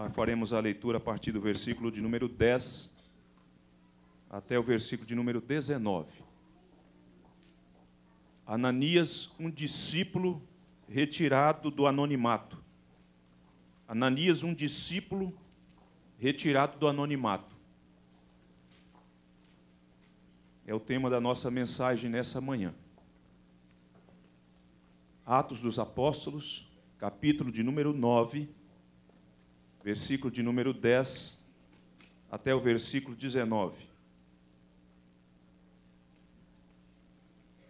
Ah, faremos a leitura a partir do versículo de número 10 até o versículo de número 19. Ananias, um discípulo retirado do anonimato. Ananias, um discípulo retirado do anonimato. É o tema da nossa mensagem nessa manhã. Atos dos Apóstolos, capítulo de número 9, versículo de número 10 até o versículo 19.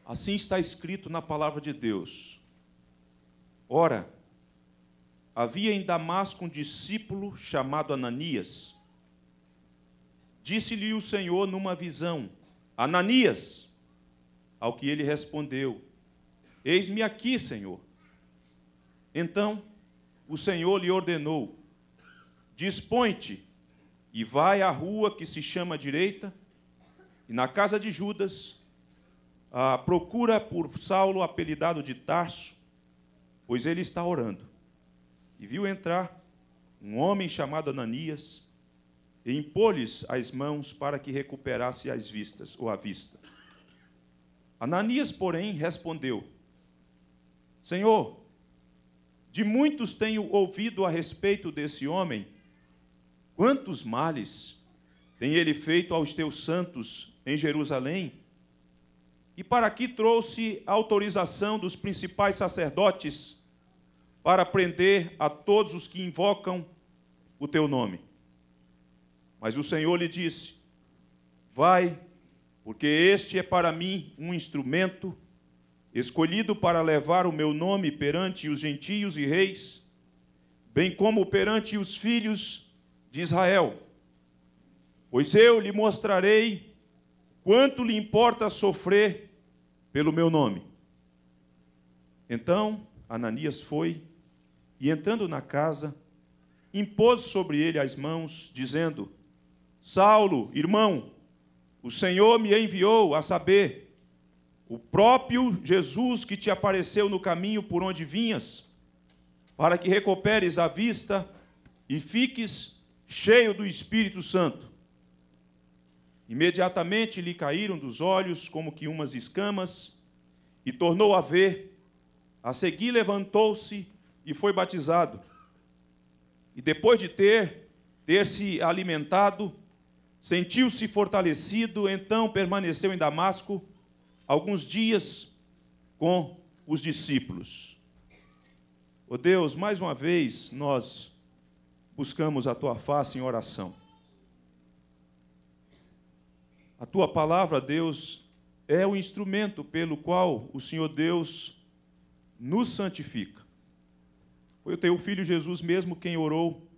Assim está escrito na palavra de Deus. Ora, havia em Damasco um discípulo chamado Ananias. Disse-lhe o Senhor numa visão: Ananias! Ao que ele respondeu: Eis-me aqui, Senhor. Então o Senhor lhe ordenou: Dispõe-te e vai à rua que se chama direita, e na casa de Judas, ah, procura por Saulo, apelidado de Tarso, pois ele está orando. E viu entrar um homem chamado Ananias, e impôs-lhes as mãos para que recuperasse as vistas, ou a vista. Ananias, porém, respondeu: Senhor, de muitos tenho ouvido a respeito desse homem Quantos males tem ele feito aos teus santos em Jerusalém? E para que trouxe a autorização dos principais sacerdotes para prender a todos os que invocam o teu nome? Mas o Senhor lhe disse: Vai, porque este é para mim um instrumento escolhido para levar o meu nome perante os gentios e reis, bem como perante os filhos de Israel. Pois eu lhe mostrarei quanto lhe importa sofrer pelo meu nome. Então Ananias foi e, entrando na casa, impôs sobre ele as mãos, dizendo: Saulo, irmão, o Senhor me enviou a saber, o próprio Jesus que te apareceu no caminho por onde vinhas, para que recuperes a vista e fiques cheio do Espírito Santo. Imediatamente lhe caíram dos olhos como que umas escamas, e tornou a ver. A seguir levantou-se e foi batizado. E depois de ter ter se alimentado, sentiu-se fortalecido, então permaneceu em Damasco alguns dias com os discípulos. Oh Deus, mais uma vez nós buscamos a tua face em oração. A tua palavra, Deus, é o instrumento pelo qual o Senhor Deus nos santifica. Foi o teu filho Jesus mesmo quem orou,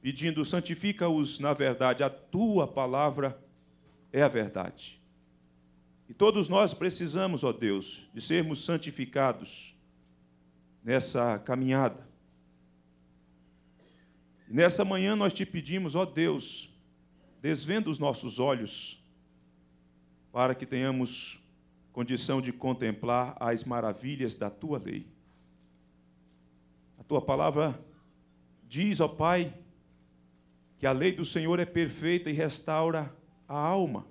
pedindo: santifica-os na verdade, a tua palavra é a verdade. E todos nós precisamos, ó Deus, de sermos santificados nessa caminhada. Nessa manhã nós te pedimos, ó Deus, desvenda os nossos olhos para que tenhamos condição de contemplar as maravilhas da tua lei. A tua palavra diz, ó Pai, que a lei do Senhor é perfeita e restaura a alma.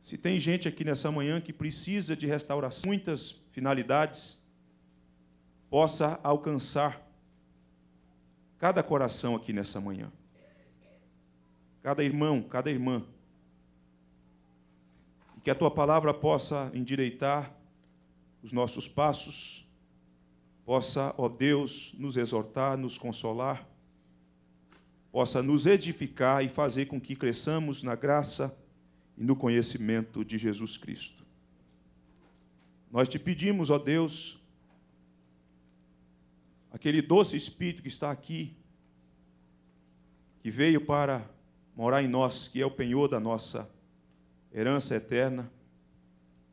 Se tem gente aqui nessa manhã que precisa de restauração, muitas finalidades, possa alcançar cada coração aqui nessa manhã. Cada irmão, cada irmã. E que a tua palavra possa endireitar os nossos passos, possa, ó Deus, nos exortar, nos consolar, possa nos edificar e fazer com que cresçamos na graça e no conhecimento de Jesus Cristo. Nós te pedimos, ó Deus, aquele doce Espírito que está aqui, que veio para morar em nós, que é o penhor da nossa herança eterna,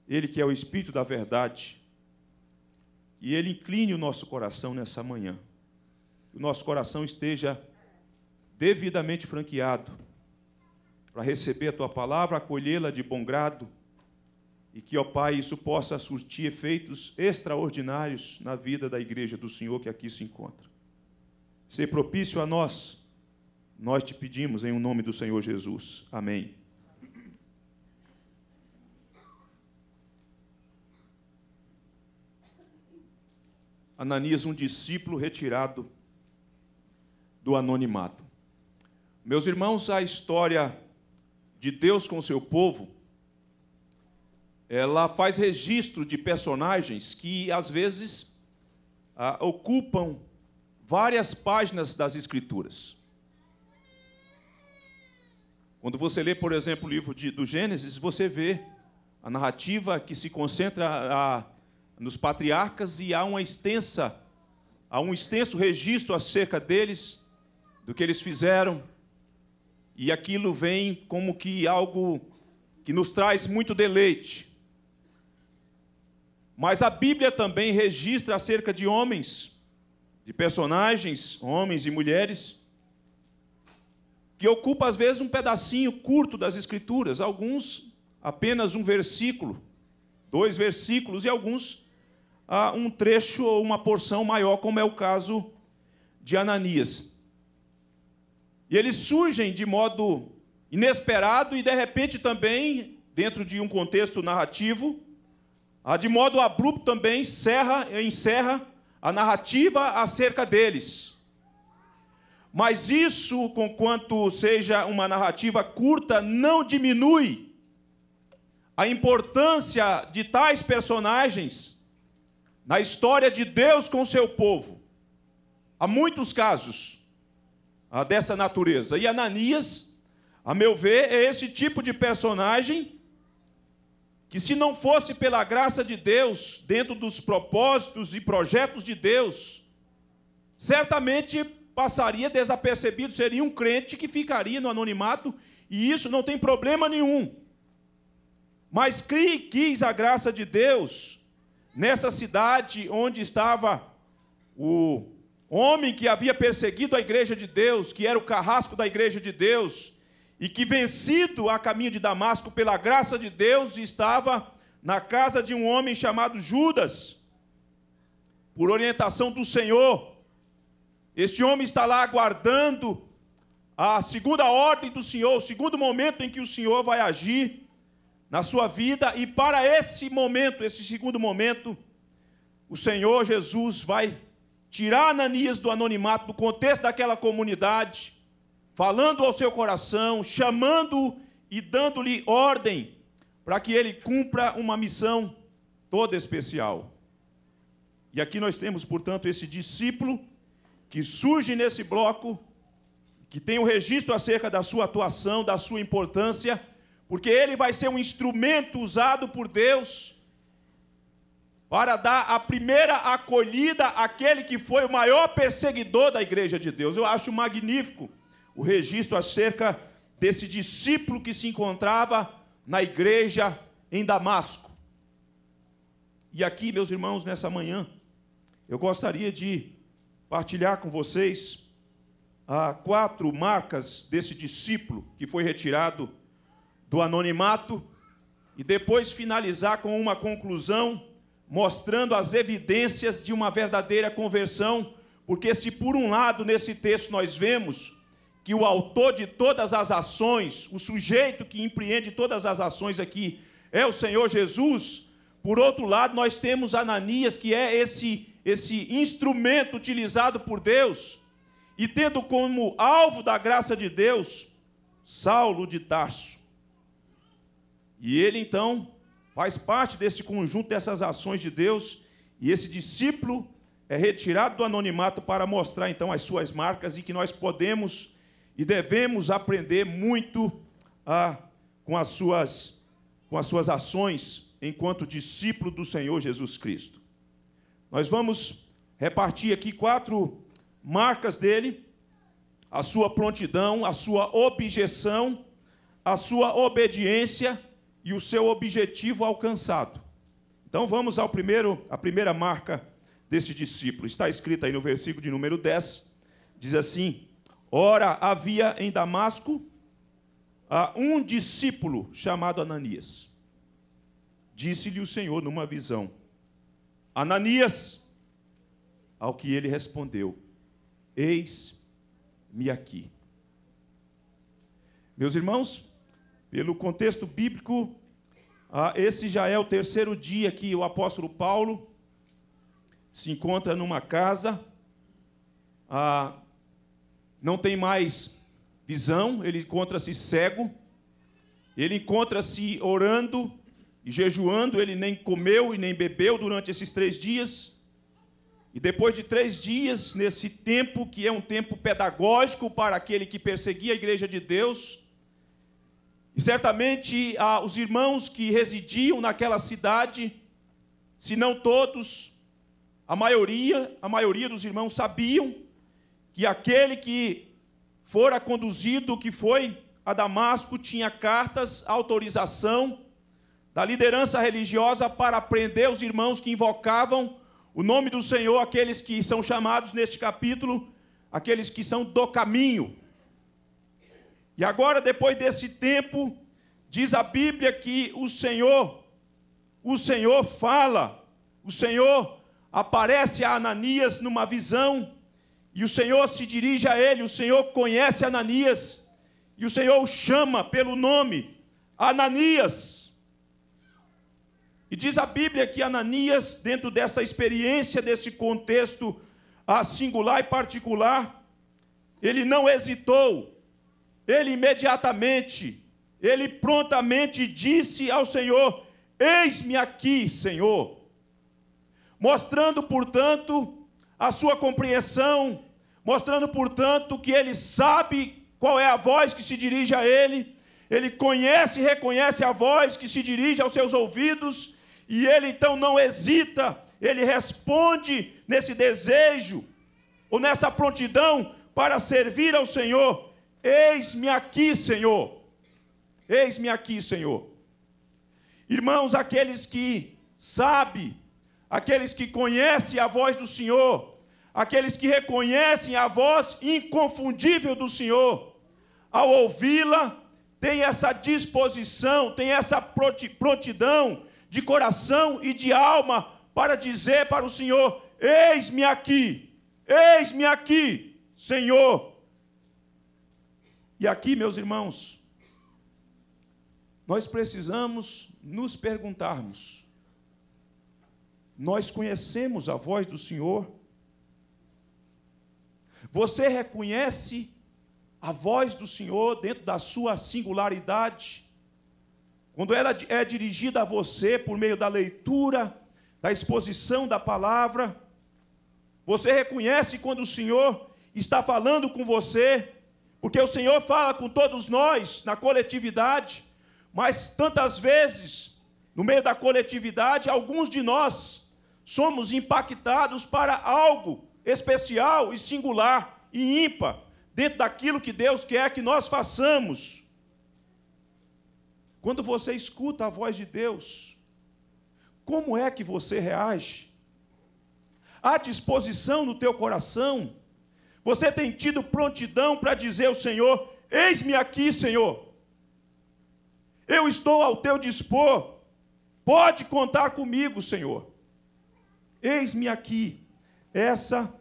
ele que é o Espírito da verdade, e ele incline o nosso coração nessa manhã, que o nosso coração esteja devidamente franqueado para receber a tua palavra, acolhê-la de bom grado e que, ó Pai, isso possa surtir efeitos extraordinários na vida da igreja do Senhor que aqui se encontra. Ser propício a nós, nós te pedimos em o um nome do Senhor Jesus. Amém. Ananias, um discípulo retirado do anonimato. Meus irmãos, a história de Deus com o seu povo ela faz registro de personagens que, às vezes, ah, ocupam várias páginas das Escrituras. Quando você lê, por exemplo, o livro de, do Gênesis, você vê a narrativa que se concentra a, ah, ah, nos patriarcas e há uma extensa há um extenso registro acerca deles, do que eles fizeram, e aquilo vem como que algo que nos traz muito deleite. Mas a Bíblia também registra acerca de homens, de personagens, homens e mulheres, que ocupa às vezes um pedacinho curto das Escrituras, alguns apenas um versículo, dois versículos e alguns ah, um trecho ou uma porção maior, como é o caso de Ananias. E eles surgem de modo inesperado e de repente também, dentro de um contexto narrativo, ah, de modo abrupto também encerra, encerra a narrativa acerca deles. Mas isso, conquanto seja uma narrativa curta, não diminui a importância de tais personagens na história de Deus com seu povo. Há muitos casos ah, dessa natureza. E Ananias, a meu ver, é esse tipo de personagem que se não fosse pela graça de Deus, dentro dos propósitos e projetos de Deus, certamente passaria desapercebido, seria um crente que ficaria no anonimato, e isso não tem problema nenhum. Mas crie quis a graça de Deus nessa cidade onde estava o homem que havia perseguido a igreja de Deus, que era o carrasco da igreja de Deus, e que, vencido a caminho de Damasco pela graça de Deus, estava na casa de um homem chamado Judas, por orientação do Senhor. Este homem está lá aguardando a segunda ordem do Senhor, o segundo momento em que o Senhor vai agir na sua vida, e para esse momento, esse segundo momento, o Senhor Jesus vai tirar Ananias do anonimato, do contexto daquela comunidade falando ao seu coração, chamando e dando-lhe ordem para que ele cumpra uma missão toda especial. E aqui nós temos, portanto, esse discípulo que surge nesse bloco, que tem o um registro acerca da sua atuação, da sua importância, porque ele vai ser um instrumento usado por Deus para dar a primeira acolhida àquele que foi o maior perseguidor da igreja de Deus. Eu acho magnífico o registro acerca desse discípulo que se encontrava na igreja em Damasco. E aqui, meus irmãos, nessa manhã, eu gostaria de partilhar com vocês ah, quatro marcas desse discípulo que foi retirado do anonimato e depois finalizar com uma conclusão mostrando as evidências de uma verdadeira conversão, porque se por um lado nesse texto nós vemos que o autor de todas as ações, o sujeito que empreende todas as ações aqui, é o Senhor Jesus. Por outro lado, nós temos Ananias, que é esse, esse instrumento utilizado por Deus, e tendo como alvo da graça de Deus Saulo de Tarso. E ele, então, faz parte desse conjunto dessas ações de Deus, e esse discípulo é retirado do anonimato para mostrar, então, as suas marcas e que nós podemos e devemos aprender muito a, ah, com, as suas, com as suas ações enquanto discípulo do Senhor Jesus Cristo. Nós vamos repartir aqui quatro marcas dele: a sua prontidão, a sua objeção, a sua obediência e o seu objetivo alcançado. Então vamos ao primeiro, a primeira marca desse discípulo. Está escrita aí no versículo de número 10, diz assim: Ora, havia em Damasco ah, um discípulo chamado Ananias. Disse-lhe o Senhor numa visão: Ananias, ao que ele respondeu: Eis-me aqui. Meus irmãos, pelo contexto bíblico, ah, esse já é o terceiro dia que o apóstolo Paulo se encontra numa casa ah, não tem mais visão, ele encontra-se cego, ele encontra-se orando e jejuando, ele nem comeu e nem bebeu durante esses três dias. E depois de três dias, nesse tempo que é um tempo pedagógico para aquele que perseguia a igreja de Deus, e certamente ah, os irmãos que residiam naquela cidade, se não todos, a maioria, a maioria dos irmãos sabiam e aquele que fora conduzido, que foi a Damasco, tinha cartas, autorização da liderança religiosa para prender os irmãos que invocavam o nome do Senhor, aqueles que são chamados neste capítulo, aqueles que são do caminho. E agora, depois desse tempo, diz a Bíblia que o Senhor, o Senhor fala, o Senhor aparece a Ananias numa visão e o Senhor se dirige a ele, o Senhor conhece Ananias, e o Senhor o chama pelo nome, Ananias. E diz a Bíblia que Ananias, dentro dessa experiência, desse contexto ah, singular e particular, ele não hesitou, ele imediatamente, ele prontamente disse ao Senhor: Eis-me aqui, Senhor. Mostrando, portanto, a sua compreensão, mostrando, portanto, que ele sabe qual é a voz que se dirige a ele, ele conhece e reconhece a voz que se dirige aos seus ouvidos, e ele então não hesita, ele responde nesse desejo ou nessa prontidão para servir ao Senhor. Eis-me aqui, Senhor. Eis-me aqui, Senhor. Irmãos, aqueles que sabem aqueles que conhecem a voz do Senhor, aqueles que reconhecem a voz inconfundível do Senhor, ao ouvi-la, tem essa disposição, tem essa prontidão de coração e de alma para dizer para o Senhor: Eis-me aqui, eis-me aqui, Senhor. E aqui, meus irmãos, nós precisamos nos perguntarmos nós conhecemos a voz do Senhor. Você reconhece a voz do Senhor dentro da sua singularidade? Quando ela é dirigida a você por meio da leitura, da exposição da palavra, você reconhece quando o Senhor está falando com você, porque o Senhor fala com todos nós na coletividade, mas tantas vezes, no meio da coletividade, alguns de nós somos impactados para algo especial e singular e ímpar dentro daquilo que Deus quer que nós façamos. Quando você escuta a voz de Deus, como é que você reage? Há disposição no teu coração? Você tem tido prontidão para dizer ao Senhor: Eis-me aqui, Senhor. Eu estou ao teu dispor. Pode contar comigo, Senhor. Eis-me aqui. Essa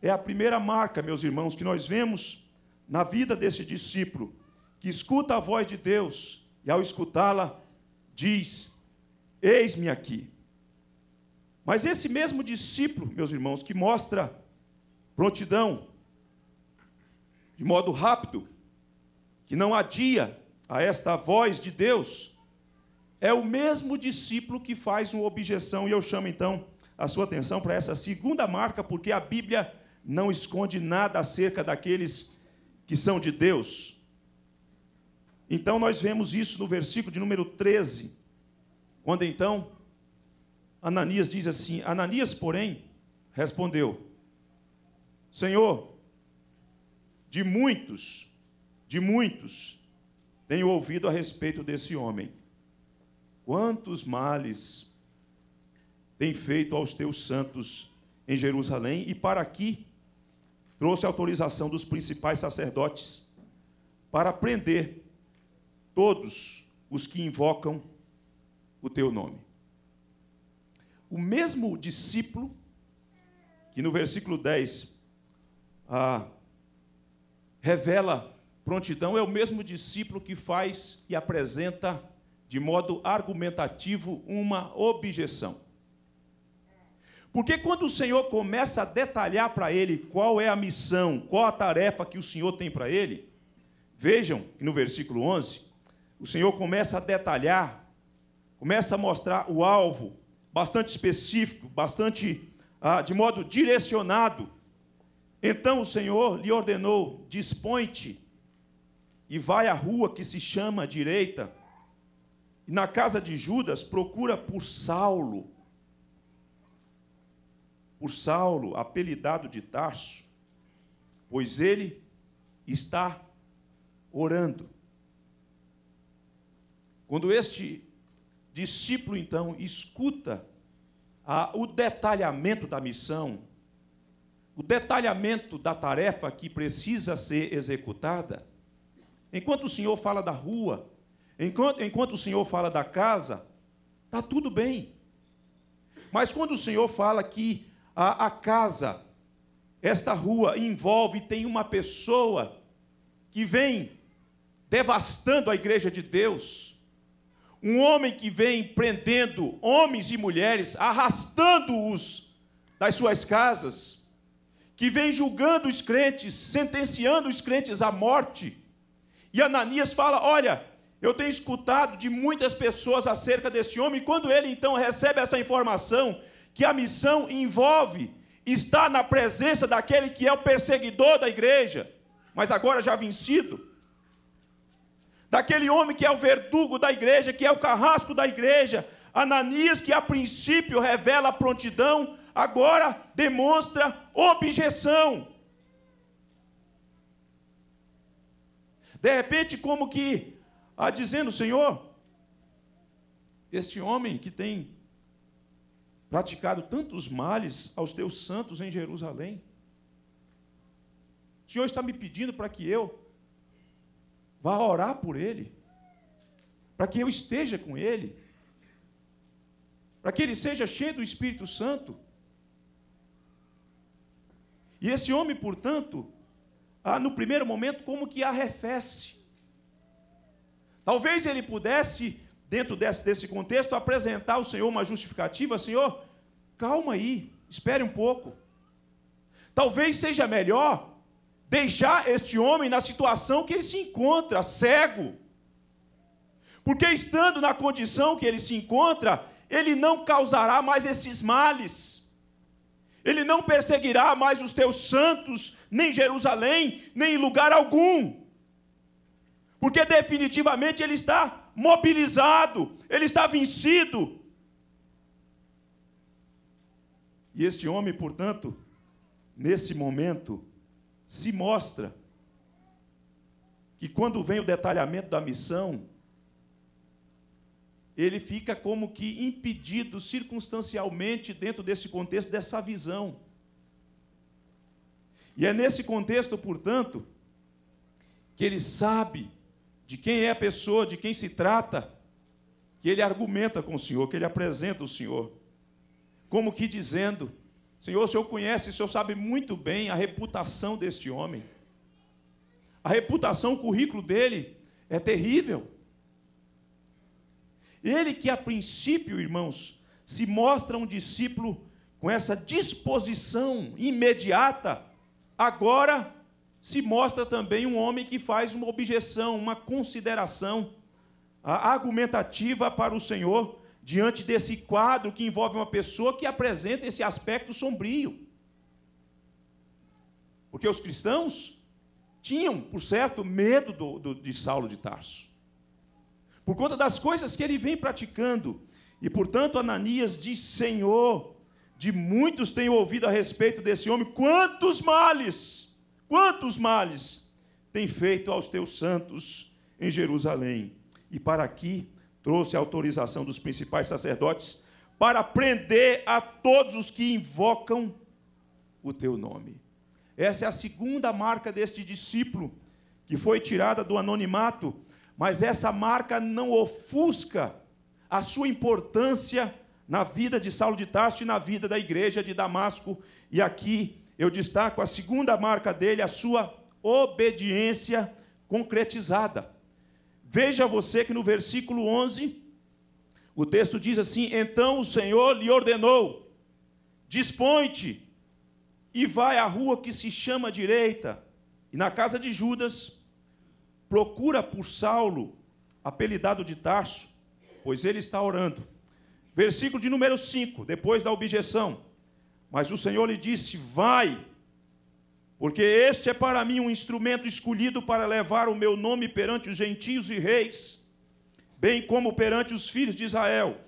é a primeira marca, meus irmãos, que nós vemos na vida desse discípulo, que escuta a voz de Deus e, ao escutá-la, diz: Eis-me aqui. Mas esse mesmo discípulo, meus irmãos, que mostra prontidão, de modo rápido, que não adia a esta voz de Deus, é o mesmo discípulo que faz uma objeção, e eu chamo então a sua atenção para essa segunda marca, porque a Bíblia não esconde nada acerca daqueles que são de Deus. Então nós vemos isso no versículo de número 13, quando então Ananias diz assim: Ananias, porém, respondeu: Senhor, de muitos, de muitos, tenho ouvido a respeito desse homem. Quantos males tem feito aos teus santos em Jerusalém, e para aqui trouxe autorização dos principais sacerdotes para prender todos os que invocam o teu nome. O mesmo discípulo que no versículo 10 ah, revela prontidão é o mesmo discípulo que faz e apresenta de modo argumentativo uma objeção. Porque quando o Senhor começa a detalhar para ele qual é a missão, qual a tarefa que o Senhor tem para ele, vejam que no versículo 11, o Senhor começa a detalhar, começa a mostrar o alvo bastante específico, bastante ah, de modo direcionado. Então o Senhor lhe ordenou: dispõe-te e vai à rua que se chama direita, e na casa de Judas procura por Saulo por Saulo, apelidado de Tarso, pois ele está orando. Quando este discípulo, então, escuta a, o detalhamento da missão, o detalhamento da tarefa que precisa ser executada, enquanto o Senhor fala da rua, enquanto, enquanto o Senhor fala da casa, está tudo bem. Mas quando o Senhor fala que a, a casa, esta rua envolve, tem uma pessoa que vem devastando a igreja de Deus, um homem que vem prendendo homens e mulheres, arrastando-os das suas casas, que vem julgando os crentes, sentenciando os crentes à morte. E Ananias fala: Olha, eu tenho escutado de muitas pessoas acerca desse homem. Quando ele então recebe essa informação, que a missão envolve estar na presença daquele que é o perseguidor da igreja, mas agora já vencido. Daquele homem que é o verdugo da igreja, que é o carrasco da igreja, Ananias, que a princípio revela prontidão, agora demonstra objeção. De repente, como que a ah, dizendo, Senhor, este homem que tem praticado tantos males aos teus santos em Jerusalém? O Senhor está me pedindo para que eu vá orar por ele, para que eu esteja com ele, para que ele seja cheio do Espírito Santo. E esse homem, portanto, ah, no primeiro momento, como que arrefece. Talvez ele pudesse, dentro desse, desse contexto, apresentar ao Senhor uma justificativa: Senhor, Calma aí, espere um pouco. Talvez seja melhor deixar este homem na situação que ele se encontra, cego. Porque estando na condição que ele se encontra, ele não causará mais esses males. Ele não perseguirá mais os teus santos, nem Jerusalém, nem lugar algum. Porque definitivamente ele está mobilizado, ele está vencido, E este homem, portanto, nesse momento, se mostra que quando vem o detalhamento da missão, ele fica como que impedido circunstancialmente dentro desse contexto dessa visão. E é nesse contexto, portanto, que ele sabe de quem é a pessoa, de quem se trata, que ele argumenta com o Senhor, que ele apresenta o Senhor como que dizendo: Senhor, o Senhor conhece, o Senhor sabe muito bem a reputação deste homem. A reputação, o currículo dele é terrível. Ele que a princípio, irmãos, se mostra um discípulo com essa disposição imediata, agora se mostra também um homem que faz uma objeção, uma consideração argumentativa para o Senhor, diante desse quadro que envolve uma pessoa que apresenta esse aspecto sombrio. Porque os cristãos tinham, por certo, medo do, do, de Saulo de Tarso, por conta das coisas que ele vem praticando. E, portanto, Ananias diz: Senhor, de muitos tenho ouvido a respeito desse homem, quantos males, quantos males tem feito aos teus santos em Jerusalém. E para aqui trouxe a autorização dos principais sacerdotes para prender a todos os que invocam o teu nome. Essa é a segunda marca deste discípulo, que foi tirada do anonimato, mas essa marca não ofusca a sua importância na vida de Saulo de Tarso e na vida da igreja de Damasco. E aqui eu destaco a segunda marca dele, a sua obediência concretizada. Veja você que no versículo 11, o texto diz assim: Então o Senhor lhe ordenou: Dispõe-te e vai à rua que se chama direita, e na casa de Judas, procura por Saulo, apelidado de Tarso, pois ele está orando. Versículo de número 5, depois da objeção. Mas o Senhor lhe disse: Vai porque este é para mim um instrumento escolhido para levar o meu nome perante os gentios e reis, bem como perante os filhos de Israel,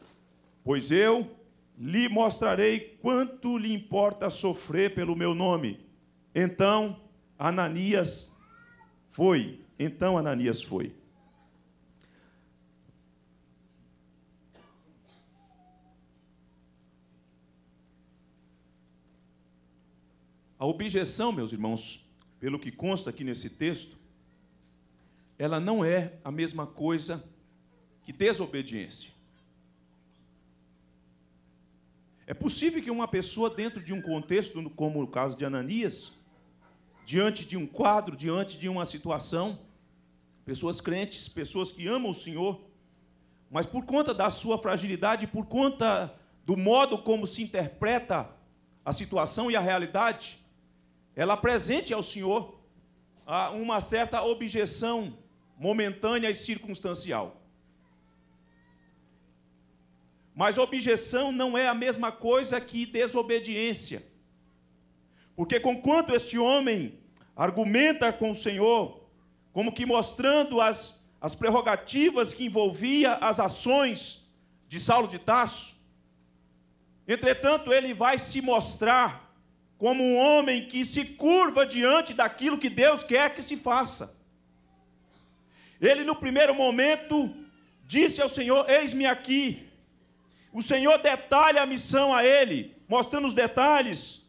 pois eu lhe mostrarei quanto lhe importa sofrer pelo meu nome. Então Ananias foi. Então Ananias foi. A objeção, meus irmãos, pelo que consta aqui nesse texto, ela não é a mesma coisa que desobediência. É possível que uma pessoa, dentro de um contexto, como o caso de Ananias, diante de um quadro, diante de uma situação, pessoas crentes, pessoas que amam o Senhor, mas por conta da sua fragilidade, por conta do modo como se interpreta a situação e a realidade, ela apresente ao Senhor ah, uma certa objeção momentânea e circunstancial. Mas objeção não é a mesma coisa que desobediência. Porque conquanto este homem argumenta com o Senhor, como que mostrando as, as prerrogativas que envolvia as ações de Saulo de Tarso, entretanto ele vai se mostrar como um homem que se curva diante daquilo que Deus quer que se faça. Ele, no primeiro momento, disse ao Senhor: Eis-me aqui. O Senhor detalha a missão a ele, mostrando os detalhes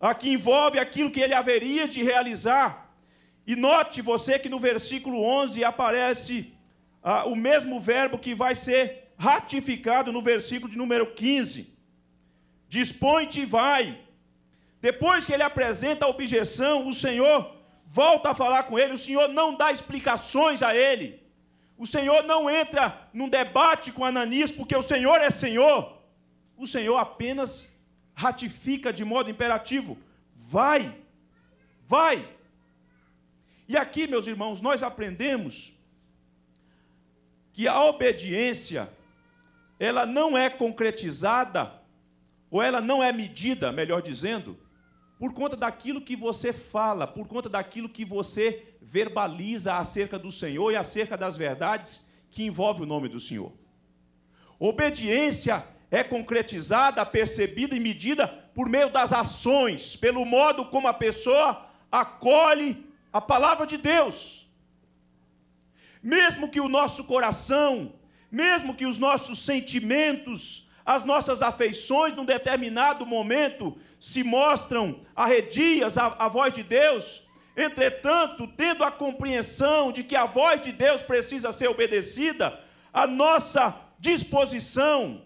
a que envolve aquilo que ele haveria de realizar. E note você que no versículo 11 aparece ah, o mesmo verbo que vai ser ratificado no versículo de número 15. Dispõe-te e vai, depois que ele apresenta a objeção, o Senhor volta a falar com ele, o Senhor não dá explicações a ele. O Senhor não entra num debate com Ananias, porque o Senhor é Senhor. O Senhor apenas ratifica de modo imperativo: vai, vai. E aqui, meus irmãos, nós aprendemos que a obediência, ela não é concretizada, ou ela não é medida, melhor dizendo, por conta daquilo que você fala, por conta daquilo que você verbaliza acerca do Senhor e acerca das verdades que envolvem o nome do Senhor. Obediência é concretizada, percebida e medida por meio das ações, pelo modo como a pessoa acolhe a palavra de Deus. Mesmo que o nosso coração, mesmo que os nossos sentimentos, as nossas afeições num determinado momento se mostram arredias à, à voz de Deus, entretanto, tendo a compreensão de que a voz de Deus precisa ser obedecida, a nossa disposição,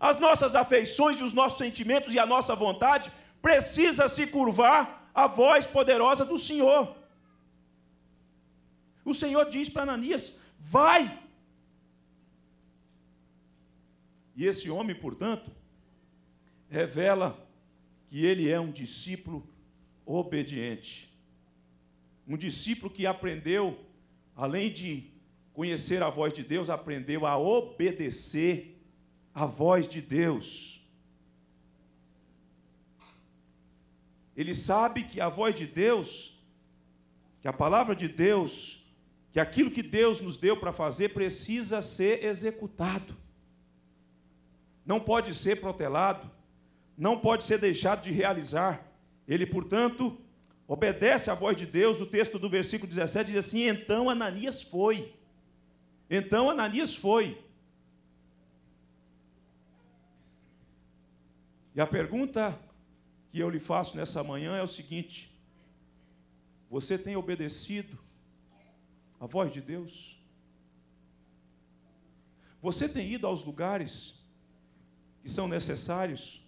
as nossas afeições e os nossos sentimentos e a nossa vontade precisa se curvar à voz poderosa do Senhor. O Senhor diz para Ananias: vai. E esse homem, portanto, revela que ele é um discípulo obediente. Um discípulo que aprendeu, além de conhecer a voz de Deus, aprendeu a obedecer a voz de Deus. Ele sabe que a voz de Deus, que a palavra de Deus, que aquilo que Deus nos deu para fazer precisa ser executado. Não pode ser protelado, não pode ser deixado de realizar. Ele, portanto, obedece à voz de Deus. O texto do versículo 17 diz assim: Então Ananias foi. Então Ananias foi. E a pergunta que eu lhe faço nessa manhã é o seguinte: Você tem obedecido à voz de Deus? Você tem ido aos lugares que são necessários?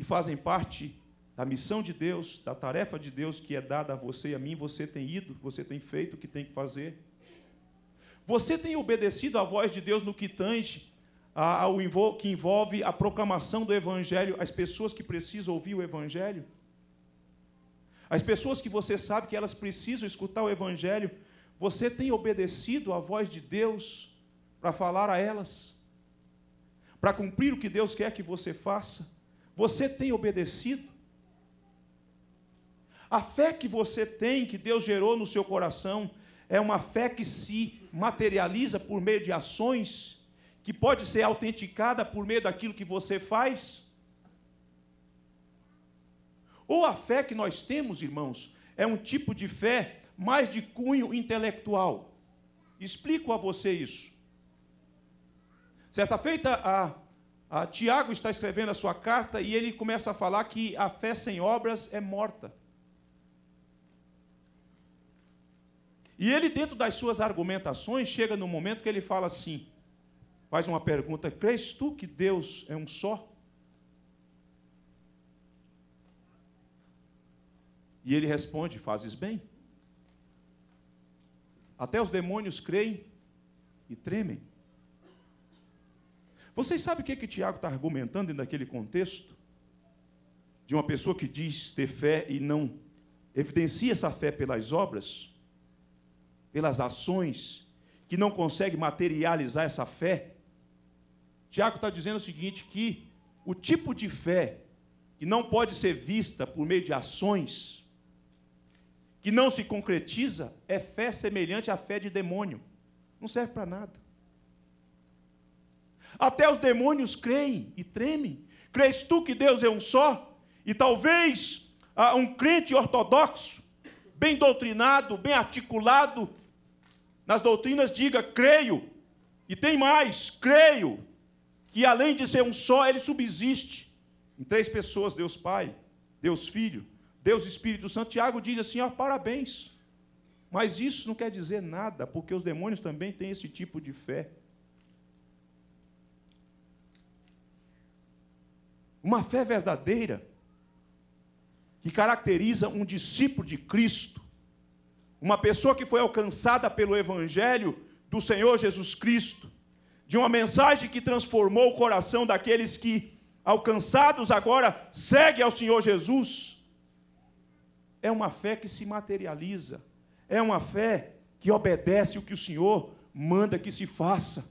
que fazem parte da missão de Deus, da tarefa de Deus que é dada a você e a mim, você tem ido, você tem feito o que tem que fazer. Você tem obedecido à voz de Deus no que tange ao que envolve a proclamação do evangelho às pessoas que precisam ouvir o evangelho? As pessoas que você sabe que elas precisam escutar o evangelho, você tem obedecido à voz de Deus para falar a elas? Para cumprir o que Deus quer que você faça? Você tem obedecido? A fé que você tem, que Deus gerou no seu coração, é uma fé que se materializa por meio de ações, que pode ser autenticada por meio daquilo que você faz? Ou a fé que nós temos, irmãos, é um tipo de fé mais de cunho intelectual? Explico a você isso. Certa feita, a ah, Tiago está escrevendo a sua carta e ele começa a falar que a fé sem obras é morta. E ele, dentro das suas argumentações, chega no momento que ele fala assim: faz uma pergunta, crês tu que Deus é um só? E ele responde: Fazes bem. Até os demônios creem e tremem. Vocês sabem o que, é que Tiago está argumentando naquele contexto? De uma pessoa que diz ter fé e não evidencia essa fé pelas obras, pelas ações, que não consegue materializar essa fé. Tiago está dizendo o seguinte: que o tipo de fé que não pode ser vista por meio de ações, que não se concretiza, é fé semelhante à fé de demônio. Não serve para nada. Até os demônios creem e tremem. Crês tu que Deus é um só? E talvez ah, um crente ortodoxo, bem doutrinado, bem articulado nas doutrinas, diga: creio. E tem mais: creio que além de ser um só, ele subsiste em três pessoas: Deus Pai, Deus Filho, Deus Espírito Santo. Tiago diz assim: ó, parabéns. Mas isso não quer dizer nada, porque os demônios também têm esse tipo de fé. Uma fé verdadeira que caracteriza um discípulo de Cristo, uma pessoa que foi alcançada pelo Evangelho do Senhor Jesus Cristo, de uma mensagem que transformou o coração daqueles que, alcançados agora, seguem ao Senhor Jesus. É uma fé que se materializa, é uma fé que obedece o que o Senhor manda que se faça.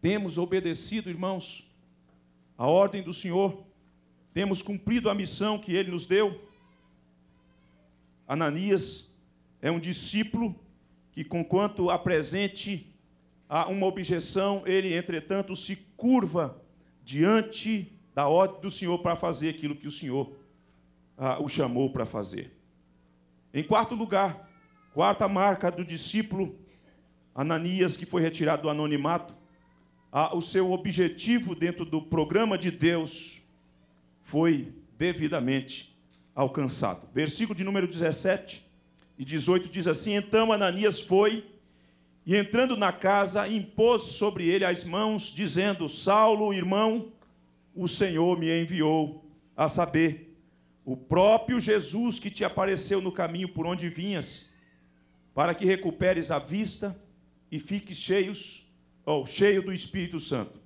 Temos obedecido, irmãos, a ordem do Senhor, temos cumprido a missão que ele nos deu. Ananias é um discípulo que, conquanto apresente a uma objeção, ele, entretanto, se curva diante da ordem do Senhor para fazer aquilo que o Senhor ah, o chamou para fazer. Em quarto lugar, quarta marca do discípulo Ananias, que foi retirado do anonimato, a, ah, o seu objetivo dentro do programa de Deus foi devidamente alcançado. Versículo de número 17 e 18 diz assim: Então Ananias foi e, entrando na casa, impôs sobre ele as mãos, dizendo: Saulo, irmão, o Senhor me enviou a saber, o próprio Jesus que te apareceu no caminho por onde vinhas, para que recuperes a vista e fiques cheios ou oh, cheio do Espírito Santo.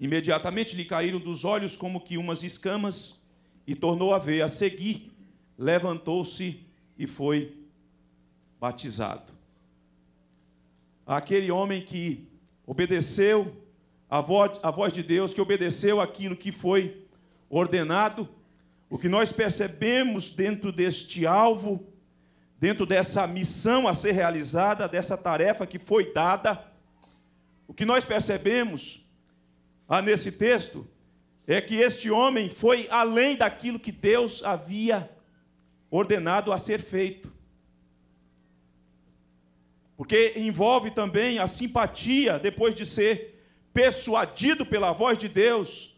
Imediatamente lhe caíram dos olhos como que umas escamas e tornou a ver. A seguir, levantou-se e foi batizado. Aquele homem que obedeceu a voz, a voz de Deus, que obedeceu aquilo que foi ordenado, o que nós percebemos dentro deste alvo, dentro dessa missão a ser realizada, dessa tarefa que foi dada, o que nós percebemos ah, nesse texto é que este homem foi além daquilo que Deus havia ordenado a ser feito. Porque envolve também a simpatia depois de ser persuadido pela voz de Deus.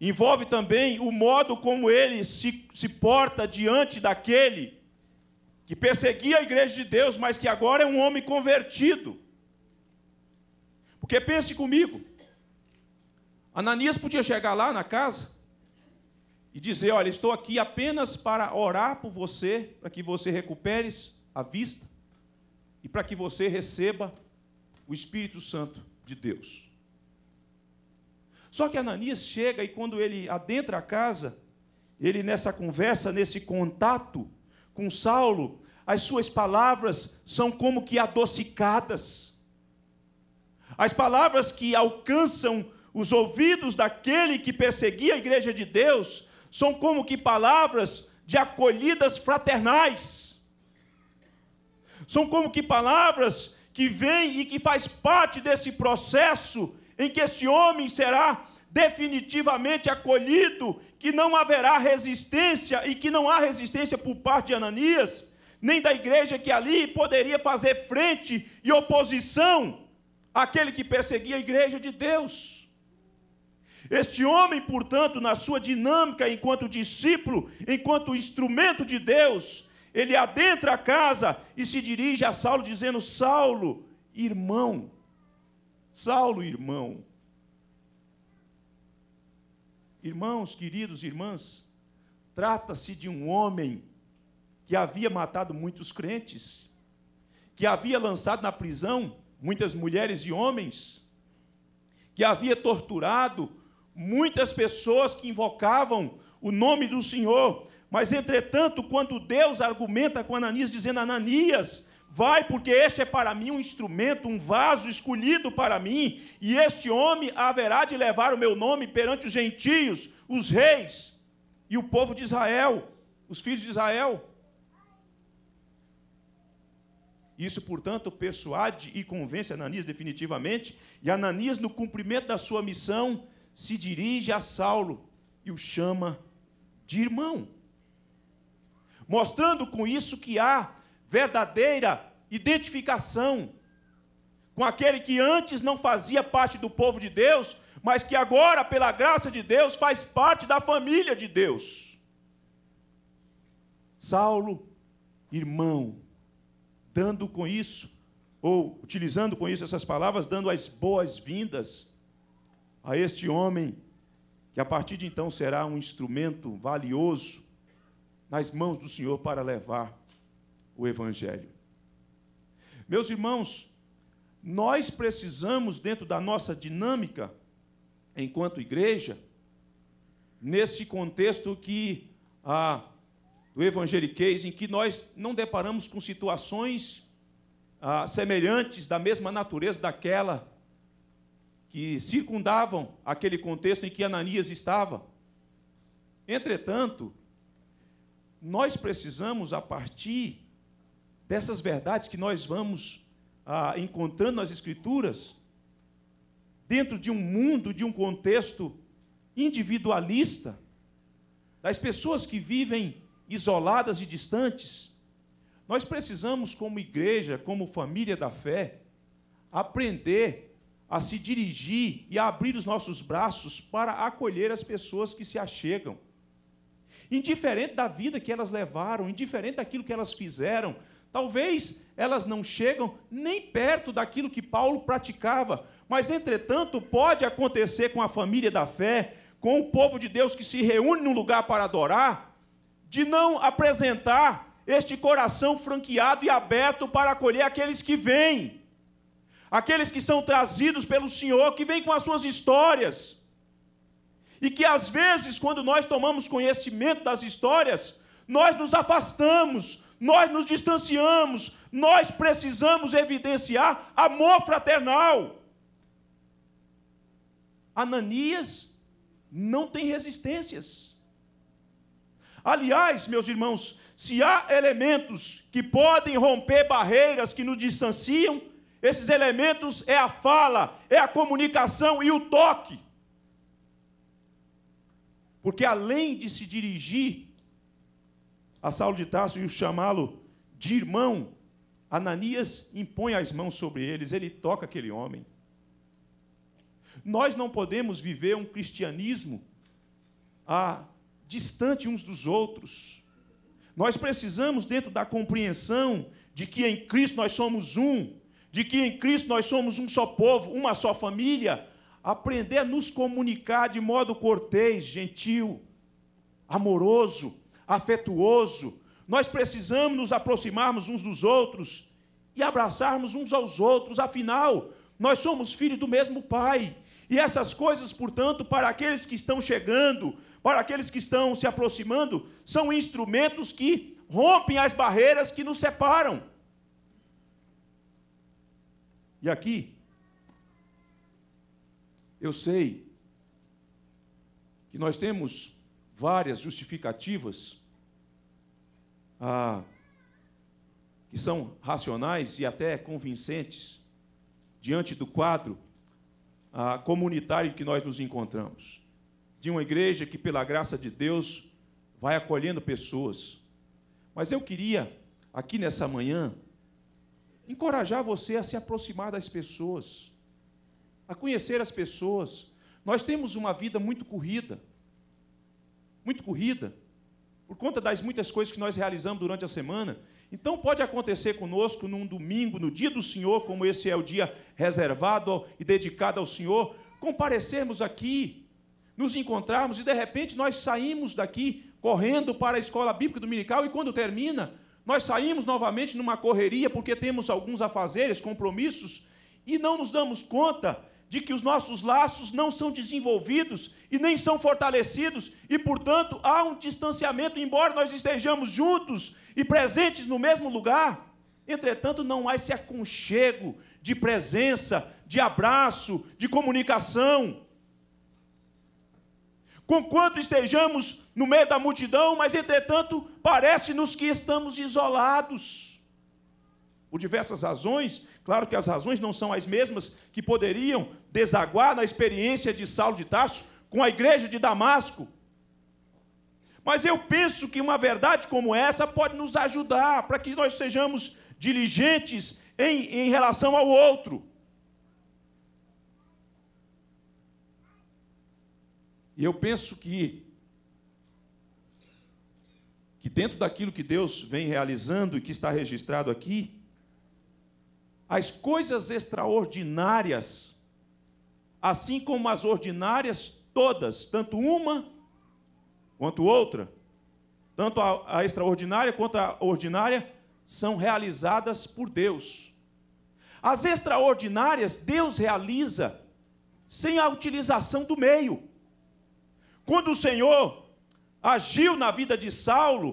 Envolve também o modo como ele se, se porta diante daquele que perseguia a igreja de Deus, mas que agora é um homem convertido. Porque pense comigo, Ananias podia chegar lá na casa e dizer: Olha, estou aqui apenas para orar por você, para que você recupere a vista e para que você receba o Espírito Santo de Deus. Só que Ananias chega e quando ele adentra a casa, ele nessa conversa, nesse contato com Saulo, as suas palavras são como que adocicadas. As palavras que alcançam os ouvidos daquele que perseguia a igreja de Deus são como que palavras de acolhidas fraternais. São como que palavras que vêm e que faz parte desse processo em que esse homem será definitivamente acolhido, que não haverá resistência e que não há resistência por parte de Ananias, nem da igreja que ali poderia fazer frente e oposição aquele que perseguia a igreja de Deus. Este homem, portanto, na sua dinâmica enquanto discípulo, enquanto instrumento de Deus, ele adentra a casa e se dirige a Saulo, dizendo: Saulo, irmão, Saulo, irmão. Irmãos, queridos, irmãs, trata-se de um homem que havia matado muitos crentes, que havia lançado na prisão muitas mulheres e homens, que havia torturado muitas pessoas que invocavam o nome do Senhor. Mas, entretanto, quando Deus argumenta com Ananias, dizendo: Ananias, vai, porque este é para mim um instrumento, um vaso escolhido para mim, e este homem haverá de levar o meu nome perante os gentios, os reis e o povo de Israel, os filhos de Israel. Isso, portanto, persuade e convence Ananias definitivamente, e Ananias, no cumprimento da sua missão, se dirige a Saulo e o chama de irmão. Mostrando com isso que há verdadeira identificação com aquele que antes não fazia parte do povo de Deus, mas que agora, pela graça de Deus, faz parte da família de Deus. Saulo, irmão dando com isso, ou utilizando com isso essas palavras, dando as boas-vindas a este homem, que a partir de então será um instrumento valioso nas mãos do Senhor para levar o Evangelho. Meus irmãos, nós precisamos, dentro da nossa dinâmica, enquanto igreja, nesse contexto que a do evangeliquez, em que nós não deparamos com situações ah, semelhantes, da mesma natureza daquela que circundavam aquele contexto em que Ananias estava. Entretanto, nós precisamos, a partir dessas verdades que nós vamos ah, encontrando nas Escrituras, dentro de um mundo, de um contexto individualista, das pessoas que vivem isoladas e distantes, nós precisamos, como igreja, como família da fé, aprender a se dirigir e a abrir os nossos braços para acolher as pessoas que se achegam. Indiferente da vida que elas levaram, indiferente daquilo que elas fizeram, talvez elas não chegam nem perto daquilo que Paulo praticava, mas entretanto pode acontecer com a família da fé, com o povo de Deus que se reúne num lugar para adorar, de não apresentar este coração franqueado e aberto para acolher aqueles que vêm, aqueles que são trazidos pelo Senhor, que vêm com as suas histórias. E que às vezes, quando nós tomamos conhecimento das histórias, nós nos afastamos, nós nos distanciamos, nós precisamos evidenciar amor fraternal. Ananias não tem resistências. Aliás, meus irmãos, se há elementos que podem romper barreiras que nos distanciam, esses elementos é a fala, é a comunicação e o toque. Porque além de se dirigir a Saulo de Tarso e chamá-lo de irmão, Ananias impõe as mãos sobre eles, ele toca aquele homem. Nós não podemos viver um cristianismo a ah, distante uns dos outros. Nós precisamos, dentro da compreensão de que em Cristo nós somos um, de que em Cristo nós somos um só povo, uma só família, aprender a nos comunicar de modo cortês, gentil, amoroso, afetuoso. Nós precisamos nos aproximarmos uns dos outros e abraçarmos uns aos outros, afinal, nós somos filhos do mesmo Pai. E essas coisas, portanto, para aqueles que estão chegando, Ora, aqueles que estão se aproximando são instrumentos que rompem as barreiras que nos separam. E aqui, eu sei que nós temos várias justificativas ah, que são racionais e até convincentes diante do quadro ah, comunitário que nós nos encontramos de uma igreja que, pela graça de Deus, vai acolhendo pessoas. Mas eu queria, aqui nessa manhã, encorajar você a se aproximar das pessoas, a conhecer as pessoas. Nós temos uma vida muito corrida, muito corrida, por conta das muitas coisas que nós realizamos durante a semana. Então pode acontecer conosco num domingo, no dia do Senhor, como esse é o dia reservado e dedicado ao Senhor, comparecermos aqui nos encontrarmos e de repente nós saímos daqui correndo para a escola bíblica dominical e quando termina, nós saímos novamente numa correria porque temos alguns afazeres, compromissos e não nos damos conta de que os nossos laços não são desenvolvidos e nem são fortalecidos e, portanto, há um distanciamento, embora nós estejamos juntos e presentes no mesmo lugar. Entretanto, não há esse aconchego de presença, de abraço, de comunicação conquanto estejamos no meio da multidão, mas entretanto parece-nos que estamos isolados. Por diversas razões, claro que as razões não são as mesmas que poderiam desaguar na experiência de Saulo de Tarso com a igreja de Damasco. Mas eu penso que uma verdade como essa pode nos ajudar para que nós sejamos diligentes em, em relação ao outro. E eu penso que, que dentro daquilo que Deus vem realizando e que está registrado aqui, as coisas extraordinárias, assim como as ordinárias todas, tanto uma quanto outra, tanto a, a extraordinária quanto a ordinária, são realizadas por Deus. As extraordinárias Deus realiza sem a utilização do meio. Quando o Senhor agiu na vida de Saulo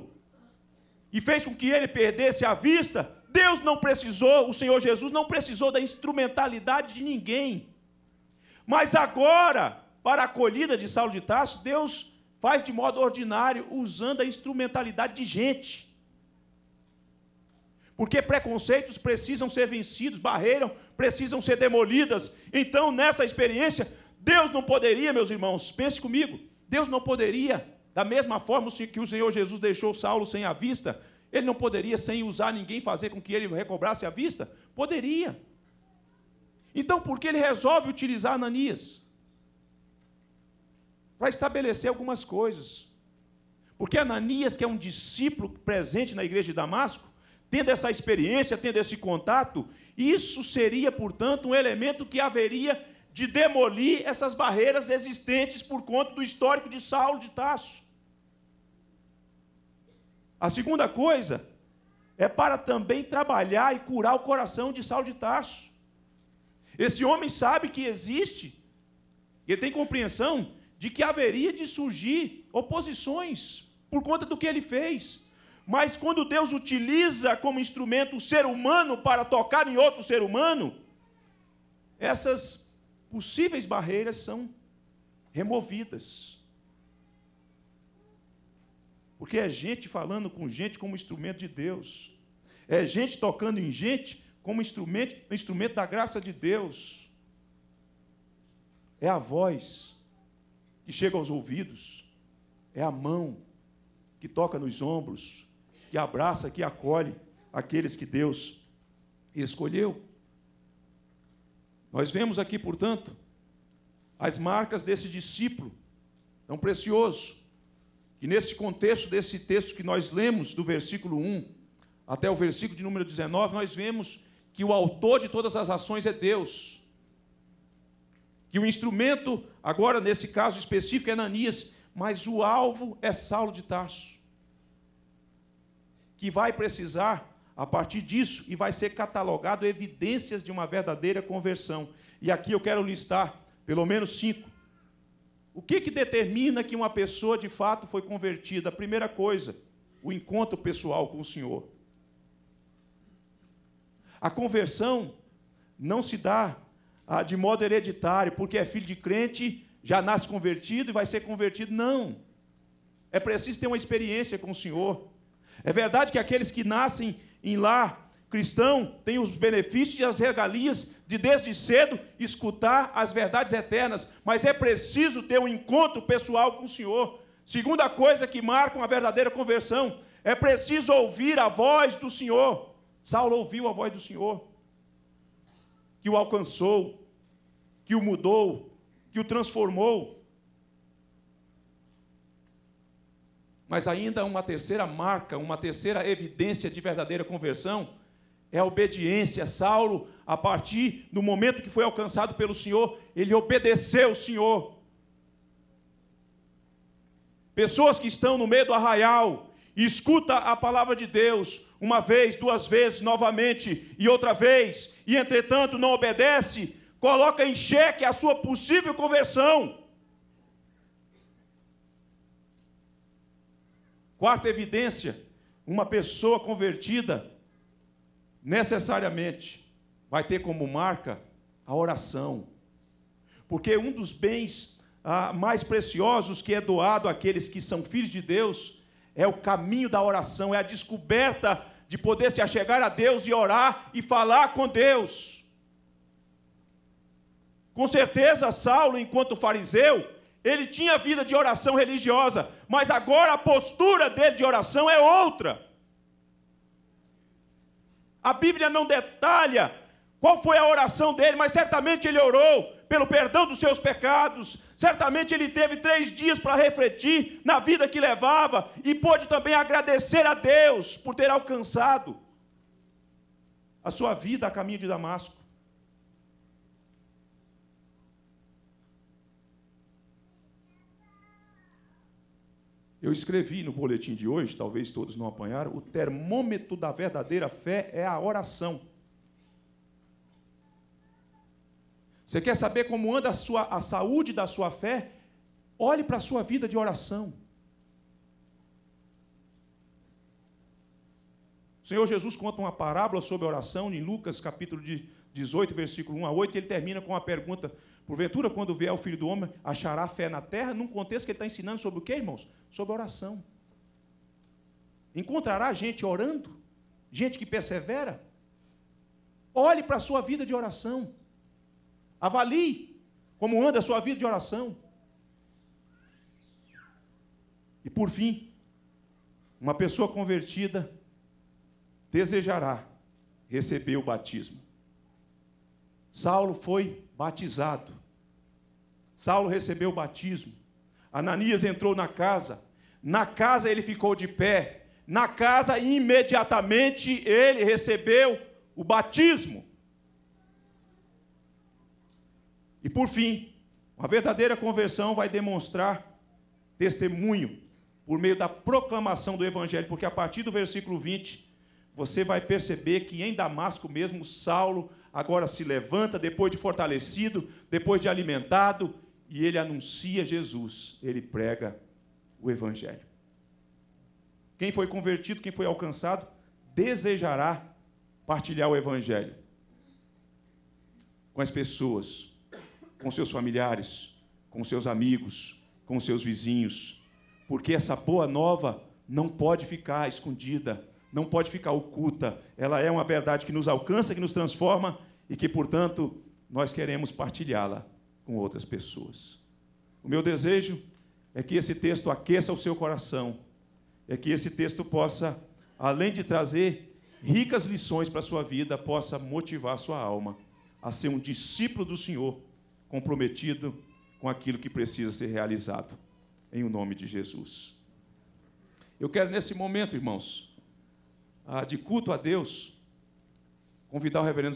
e fez com que ele perdesse a vista, Deus não precisou, o Senhor Jesus não precisou da instrumentalidade de ninguém. Mas agora, para a acolhida de Saulo de Tarso, Deus faz de modo ordinário, usando a instrumentalidade de gente. Porque preconceitos precisam ser vencidos, barreiras precisam ser demolidas. Então, nessa experiência, Deus não poderia, meus irmãos, pense comigo, Deus não poderia, da mesma forma que o Senhor Jesus deixou Saulo sem a vista, ele não poderia, sem usar ninguém, fazer com que ele recobrasse a vista? Poderia. Então, por que ele resolve utilizar Ananias? Para estabelecer algumas coisas. Porque Ananias, que é um discípulo presente na igreja de Damasco, tendo essa experiência, tendo esse contato, isso seria, portanto, um elemento que haveria de demolir essas barreiras existentes por conta do histórico de Saulo de Tarso. A segunda coisa é para também trabalhar e curar o coração de Saulo de Tarso. Esse homem sabe que existe, ele tem compreensão de que haveria de surgir oposições por conta do que ele fez. Mas quando Deus utiliza como instrumento o ser humano para tocar em outro ser humano, essas possíveis barreiras são removidas. Porque é gente falando com gente como instrumento de Deus. É gente tocando em gente como instrumento, instrumento da graça de Deus. É a voz que chega aos ouvidos. É a mão que toca nos ombros, que abraça, que acolhe aqueles que Deus escolheu. Nós vemos aqui, portanto, as marcas desse discípulo tão é precioso, que nesse contexto desse texto que nós lemos, do versículo 1 até o versículo de número 19, nós vemos que o autor de todas as ações é Deus. Que o instrumento, agora nesse caso específico, é Ananias, mas o alvo é Saulo de Tarso, que vai precisar a partir disso e vai ser catalogado evidências de uma verdadeira conversão. E aqui eu quero listar pelo menos cinco. O que, que determina que uma pessoa de fato foi convertida? A primeira coisa, o encontro pessoal com o Senhor. A conversão não se dá ah, de modo hereditário, porque é filho de crente, já nasce convertido e vai ser convertido. Não. É preciso ter uma experiência com o Senhor. É verdade que aqueles que nascem em lar cristão tem os benefícios e as regalias de desde cedo escutar as verdades eternas, mas é preciso ter um encontro pessoal com o Senhor. Segunda coisa que marca uma verdadeira conversão, é preciso ouvir a voz do Senhor. Saulo ouviu a voz do Senhor, que o alcançou, que o mudou, que o transformou. Mas ainda uma terceira marca, uma terceira evidência de verdadeira conversão é a obediência. Saulo, a partir do momento que foi alcançado pelo Senhor, ele obedeceu o Senhor. Pessoas que estão no meio do arraial, escuta a palavra de Deus uma vez, duas vezes, novamente e outra vez, e entretanto não obedece, coloca em xeque a sua possível conversão. Quarta evidência: uma pessoa convertida necessariamente vai ter como marca a oração, porque um dos bens ah, mais preciosos que é doado àqueles que são filhos de Deus é o caminho da oração, é a descoberta de poder se achegar a Deus e orar e falar com Deus. Com certeza, Saulo, enquanto fariseu, ele tinha vida de oração religiosa, mas agora a postura dele de oração é outra. A Bíblia não detalha qual foi a oração dele, mas certamente ele orou pelo perdão dos seus pecados, certamente ele teve três dias para refletir na vida que levava e pôde também agradecer a Deus por ter alcançado a sua vida a caminho de Damasco. Eu escrevi no boletim de hoje, talvez todos não apanharam, o termômetro da verdadeira fé é a oração. Você quer saber como anda a, sua, a saúde da sua fé? Olhe para a sua vida de oração. O Senhor Jesus conta uma parábola sobre oração em Lucas capítulo de 18, versículo 1 a 8, e ele termina com uma pergunta: Porventura, quando vier o filho do homem, achará fé na terra? Num contexto que ele está ensinando sobre o que, irmãos? sobre oração. Encontrará gente orando, gente que persevera. Olhe para a sua vida de oração. Avalie como anda a sua vida de oração. E por fim, uma pessoa convertida desejará receber o batismo. Saulo foi batizado. Saulo recebeu o batismo. Ananias entrou na casa, na casa ele ficou de pé, na casa imediatamente ele recebeu o batismo. E por fim, uma verdadeira conversão vai demonstrar testemunho por meio da proclamação do evangelho, porque a partir do versículo 20 você vai perceber que em Damasco mesmo Saulo agora se levanta depois de fortalecido, depois de alimentado, e ele anuncia Jesus, ele prega o Evangelho. Quem foi convertido, quem foi alcançado, desejará partilhar o Evangelho com as pessoas, com seus familiares, com seus amigos, com seus vizinhos, porque essa boa nova não pode ficar escondida, não pode ficar oculta, ela é uma verdade que nos alcança, que nos transforma e que, portanto, nós queremos partilhá-la com outras pessoas. O meu desejo é que esse texto aqueça o seu coração, é que esse texto possa, além de trazer ricas lições para a sua vida, possa motivar a sua alma a ser um discípulo do Senhor, comprometido com aquilo que precisa ser realizado, em o nome de Jesus. Eu quero, nesse momento, irmãos, ah, de culto a Deus, convidar o reverendo